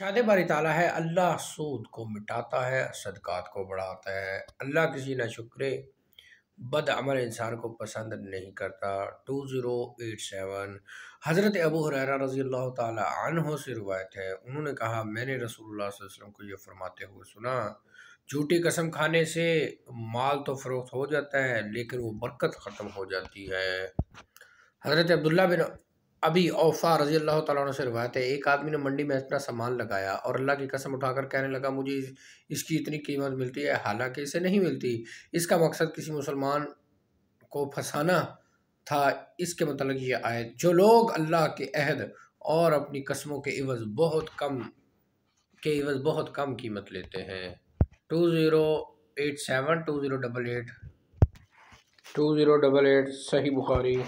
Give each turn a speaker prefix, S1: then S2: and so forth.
S1: शाद बारी ताला है अल्लाह
S2: सूद को मिटाता है सदक़ात को बढ़ाता है अल्लाह किसी ना शुक्र बदअमल इंसान को पसंद नहीं करता टू ज़ीरो एट सेवन हज़रत अबू हररा रज़ी अल्लाह तहों से रवायत है उन्होंने कहा मैंने रसूलुल्लाह वसल्लम को यह फरमाते हुए सुना झूठी कसम खाने से माल तो फ़रोख्त हो जाता है लेकिन वो बरकत ख़त्म हो जाती है हज़रत अब्दुल्ला बिन अभी औफा रजी अल्लाह तला से रवायत है एक आदमी ने मंडी में अपना सामान लगाया और अल्लाह की कसम उठाकर कहने लगा मुझे इसकी इतनी कीमत मिलती है हालांकि इसे नहीं मिलती इसका मकसद किसी मुसलमान को फंसाना था इसके मतलब ये आए जो लोग अल्लाह के अहद और अपनी कस्मों के इवज़ बहुत कम के इवज़ बहुत कम कीमत लेते हैं two zero eight seven two zero double eight two zero double eight सही बुखारी